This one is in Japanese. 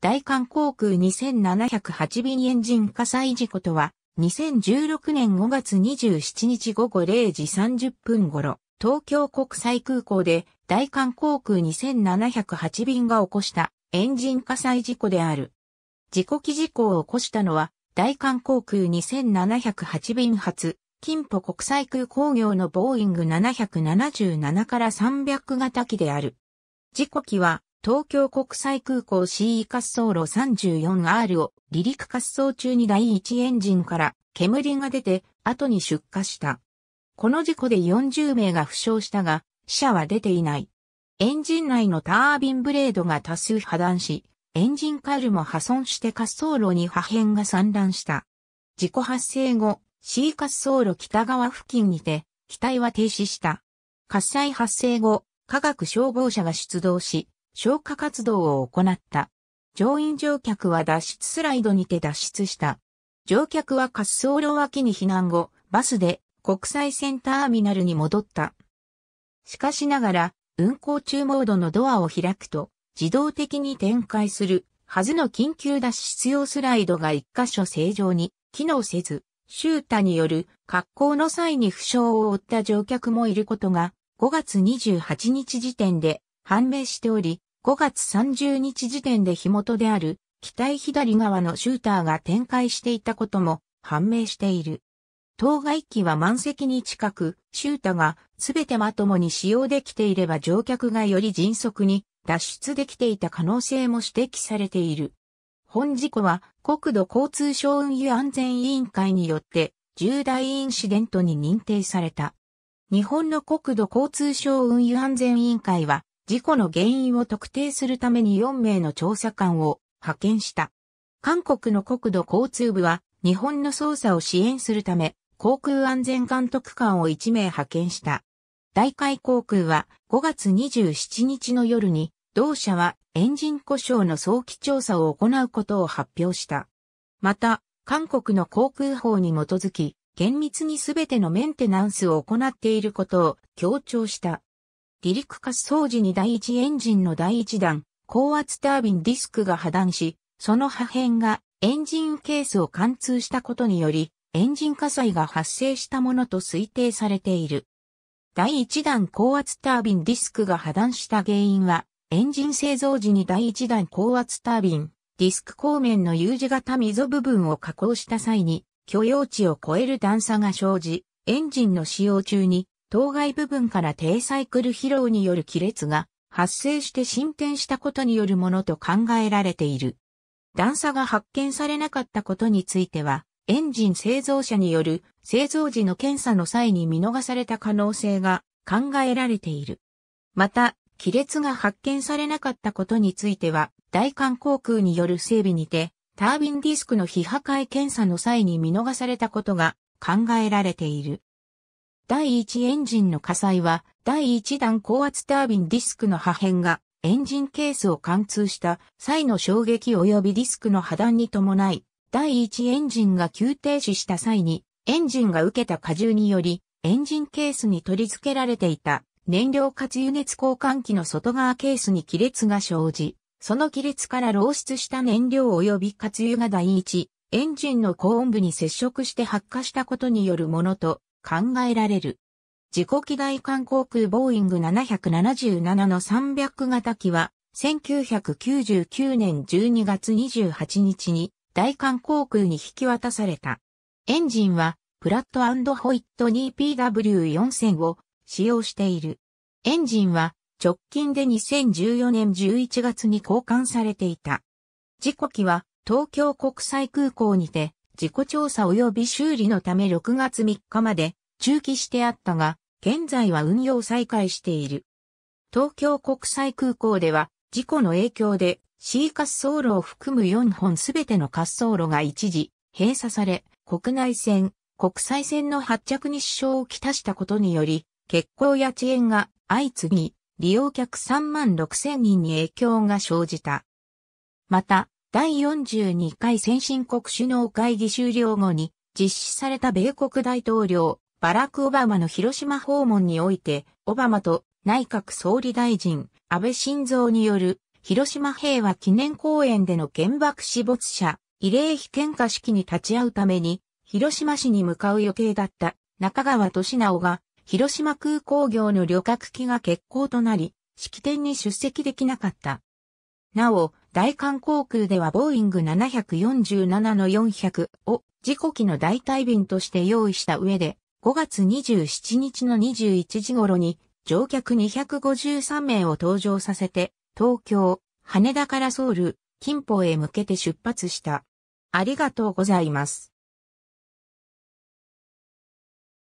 大韓航空2708便エンジン火災事故とは、2016年5月27日午後0時30分頃、東京国際空港で大韓航空2708便が起こしたエンジン火災事故である。事故機事故を起こしたのは、大韓航空2708便発、金浦国際空港業のボーイング777から300型機である。事故機は、東京国際空港 CE 滑走路 34R を離陸滑走中に第1エンジンから煙が出て後に出火した。この事故で40名が負傷したが、死者は出ていない。エンジン内のタービンブレードが多数破断し、エンジンカールも破損して滑走路に破片が散乱した。事故発生後、C 滑走路北側付近にて、機体は停止した。火災発生後、科学消防車が出動し、消火活動を行った。乗員乗客は脱出スライドにて脱出した。乗客は滑走路脇に避難後、バスで国際線ターミナルに戻った。しかしながら、運行中モードのドアを開くと、自動的に展開するはずの緊急脱出用スライドが一箇所正常に機能せず、シュータによる格好の際に負傷を負った乗客もいることが5月28日時点で判明しており、5月30日時点で火元である、機体左側のシューターが展開していたことも判明している。当該機は満席に近く、シュータがすべてまともに使用できていれば乗客がより迅速に脱出できていた可能性も指摘されている。本事故は国土交通省運輸安全委員会によって重大インシデントに認定された。日本の国土交通省運輸安全委員会は事故の原因を特定するために4名の調査官を派遣した。韓国の国土交通部は日本の捜査を支援するため航空安全監督官を1名派遣した。大海航空は5月27日の夜に同社はエンジン故障の早期調査を行うことを発表した。また、韓国の航空法に基づき、厳密にすべてのメンテナンスを行っていることを強調した。離陸滑走時に第一エンジンの第一弾、高圧タービンディスクが破断し、その破片がエンジンケースを貫通したことにより、エンジン火災が発生したものと推定されている。第1弾高圧タービンディスクが破断した原因は、エンジン製造時に第1弾高圧タービン、ディスク後面の U 字型溝部分を加工した際に、許容値を超える段差が生じ、エンジンの使用中に当該部分から低サイクル疲労による亀裂が発生して進展したことによるものと考えられている。段差が発見されなかったことについては、エンジン製造者による製造時の検査の際に見逃された可能性が考えられている。また、亀裂が発見されなかったことについては、大韓航空による整備にて、タービンディスクの非破壊検査の際に見逃されたことが考えられている。第1エンジンの火災は、第1弾高圧タービンディスクの破片が、エンジンケースを貫通した際の衝撃及びディスクの破断に伴い、第1エンジンが急停止した際に、エンジンが受けた荷重により、エンジンケースに取り付けられていた燃料活油熱交換器の外側ケースに亀裂が生じ、その亀裂から漏出した燃料及び活油が第一、エンジンの高温部に接触して発火したことによるものと考えられる。自己機大艦航空ボーイング777の300型機は、1999年12月28日に大韓航空に引き渡された。エンジンは、プラットホイット 2PW4000 を使用している。エンジンは、直近で2014年11月に交換されていた。事故機は、東京国際空港にて、事故調査及び修理のため6月3日まで中期してあったが、現在は運用再開している。東京国際空港では、事故の影響で C 滑走路を含む4本すべての滑走路が一時閉鎖され、国内線、国際線の発着に支障をきたしたことにより、欠航や遅延が相次ぎ、利用客3万6千人に影響が生じた。また、第42回先進国首脳会議終了後に実施された米国大統領バラク・オバマの広島訪問において、オバマと内閣総理大臣、安倍晋三による広島平和記念公園での原爆死没者、慰霊碑献花式に立ち会うために、広島市に向かう予定だった中川俊直が、広島空港業の旅客機が欠航となり、式典に出席できなかった。なお、大韓航空ではボーイング747の400を事故機の代替便として用意した上で、5月27日の21時頃に乗客253名を搭乗させて東京、羽田からソウル、近郊へ向けて出発した。ありがとうございます。